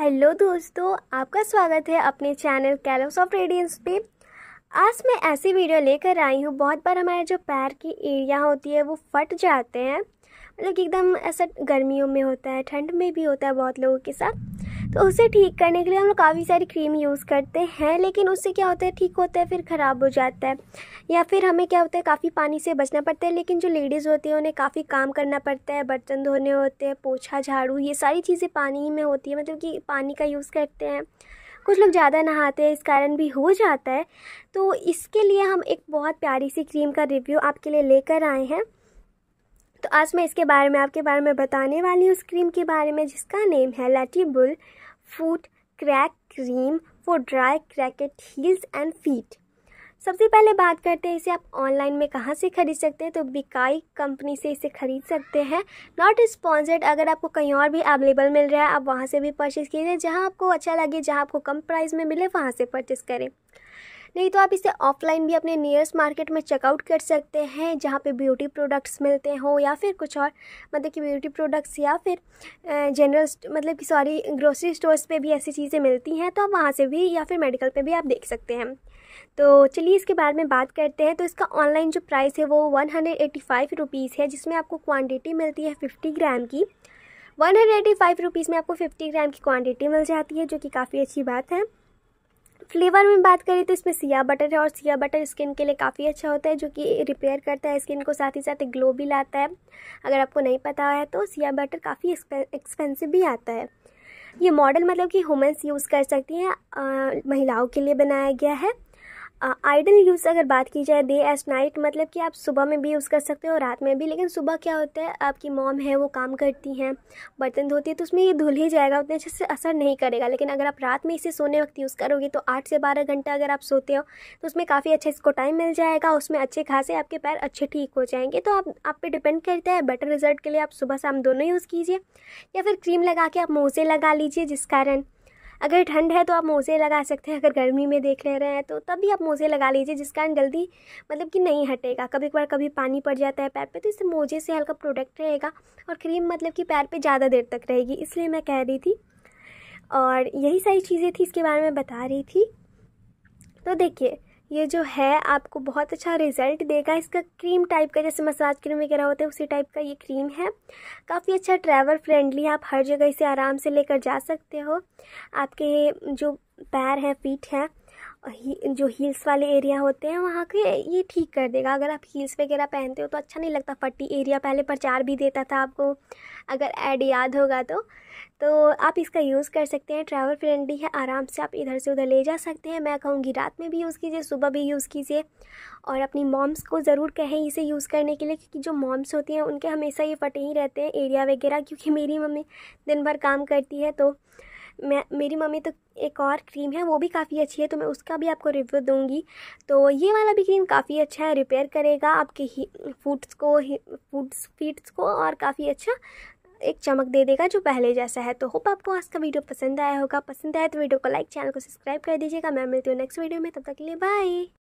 hello दोस्तों आपका स्वागत है अपने चैनल कैलोस ऑफ रेडियंस पे आज मैं ऐसी वीडियो लेकर आई हूँ बहुत बार हमारे जो पैर की एरिया होती है वो फट जाते हैं मतलब एकदम ऐसा गर्मियों में होता है ठंड में भी होता है बहुत लोगों के साथ तो उसे ठीक करने के लिए हम लोग काफ़ी सारी क्रीम यूज़ करते हैं लेकिन उससे क्या होता है ठीक होता है फिर ख़राब हो जाता है या फिर हमें क्या होता है काफ़ी पानी से बचना पड़ता है लेकिन जो लेडीज़ होती हैं उन्हें काफ़ी काम करना पड़ता है बर्तन धोने होते हैं पोछा झाड़ू ये सारी चीज़ें पानी में होती है मतलब कि पानी का यूज़ करते हैं कुछ लोग ज़्यादा नहाते हैं इस कारण भी हो जाता है तो इसके लिए हम एक बहुत प्यारी सी क्रीम का रिव्यू आपके लिए लेकर आए हैं तो आज मैं इसके बारे में आपके बारे में बताने वाली हूँ उस क्रीम के बारे में जिसका नेम है लैटिबुल foot crack cream for dry cracked heels and feet सबसे पहले बात करते हैं इसे आप ऑनलाइन में कहाँ से खरीद सकते हैं तो बिकाई कंपनी से इसे खरीद सकते हैं नॉट स्पॉन्सर्ड अगर आपको कहीं और भी अवेलेबल मिल रहा है आप वहाँ से भी परचेज़ कीजिए जहाँ आपको अच्छा लगे जहाँ आपको कम प्राइस में मिले वहाँ से परचेज़ करें नहीं तो आप इसे ऑफलाइन भी अपने नियरेस्ट मार्केट में चेकआउट कर सकते हैं जहाँ पे ब्यूटी प्रोडक्ट्स मिलते हों या फिर कुछ और मतलब कि ब्यूटी प्रोडक्ट्स या फिर जनरल मतलब कि सॉरी ग्रोसरी स्टोर्स पे भी ऐसी चीज़ें मिलती हैं तो आप वहाँ से भी या फिर मेडिकल पर भी आप देख सकते हैं तो चलिए इसके बारे में बात करते हैं तो इसका ऑनलाइन जो प्राइस है वो one hundred eighty five rupees है जिसमें आपको क्वान्टिटी मिलती है फिफ्टी ग्राम की one hundred eighty five rupees में आपको फिफ्टी ग्राम की क्वांटिटी मिल जाती है जो कि काफ़ी अच्छी बात है फ्लेवर में बात करें तो इसमें सिया बटर है और सिया बटर स्किन के लिए काफ़ी अच्छा होता है जो कि रिपेयर करता है स्किन को साथ ही साथ ग्लो भी लाता है अगर आपको नहीं पता है तो सिया बटर काफ़ी एक्सपेंसिव भी आता है ये मॉडल मतलब कि वुमेंस यूज़ कर सकती हैं महिलाओं के लिए बनाया गया है आइडल यूज़ अगर बात की जाए डे एस नाइट मतलब कि आप सुबह में भी यूज़ कर सकते हो रात में भी लेकिन सुबह क्या होता है आपकी मॉम है वो काम करती हैं बर्तन धोती है तो उसमें ये धुल ही जाएगा उतने अच्छे से असर नहीं करेगा लेकिन अगर आप रात में इसे सोने वक्त यूज़ करोगे तो आठ से बारह घंटा अगर आप सोते हो तो उसमें काफ़ी अच्छा इसको टाइम मिल जाएगा उसमें अच्छे खासे आपके पैर अच्छे ठीक हो जाएंगे तो आप आप पे डिपेंड करता है बेटर रिजल्ट के लिए आप सुबह शाम दोनों यूज़ कीजिए या फिर क्रीम लगा के आप मोजे लगा लीजिए जिस कारण अगर ठंड है तो आप मोज़े लगा सकते हैं अगर गर्मी में देख ले रहे हैं तो तब भी आप मोज़े लगा लीजिए जिस कारण जल्दी मतलब कि नहीं हटेगा कभी कभार कभी पानी पड़ जाता है पैर पे तो इससे मोजे से हल्का प्रोडक्ट रहेगा और क्रीम मतलब कि पैर पे ज़्यादा देर तक रहेगी इसलिए मैं कह रही थी और यही सारी चीज़ें थी इसके बारे में बता रही थी तो देखिए ये जो है आपको बहुत अच्छा रिजल्ट देगा इसका क्रीम टाइप का जैसे मसाज क्रीम वगैरह होते हैं उसी टाइप का ये क्रीम है काफ़ी अच्छा ट्रैवल फ्रेंडली आप हर जगह इसे आराम से लेकर जा सकते हो आपके जो पैर हैं फीट हैं ही, जो हील्स वाले एरिया होते हैं वहाँ के ये ठीक कर देगा अगर आप हील्स वगैरह पहनते हो तो अच्छा नहीं लगता फटी एरिया पहले प्रचार भी देता था आपको अगर एड याद होगा तो तो आप इसका यूज़ कर सकते हैं ट्रैवल फ्रेंडली है आराम से आप इधर से उधर ले जा सकते हैं मैं कहूँगी रात में भी यूज़ कीजिए सुबह भी यूज़ कीजिए और अपनी मॉम्स को ज़रूर कहें इसे यूज़ करने के लिए क्योंकि जो मॉम्स होती हैं उनके हमेशा ये फटे ही रहते हैं एरिया वगैरह क्योंकि मेरी मम्मी दिन भर काम करती है तो मैं मेरी मम्मी तो एक और क्रीम है वो भी काफ़ी अच्छी है तो मैं उसका भी आपको रिव्यू दूंगी तो ये वाला भी क्रीम काफ़ी अच्छा है रिपेयर करेगा आपके ही फूड्स को फूड्स फीट्स को और काफ़ी अच्छा एक चमक दे देगा जो पहले जैसा है तो होप आपको आज का वीडियो पसंद आया होगा पसंद आया तो वीडियो को लाइक चैनल को सब्सक्राइब कर दीजिएगा मैं मिलती हूँ नेक्स्ट वीडियो में तब तक के लिए बाय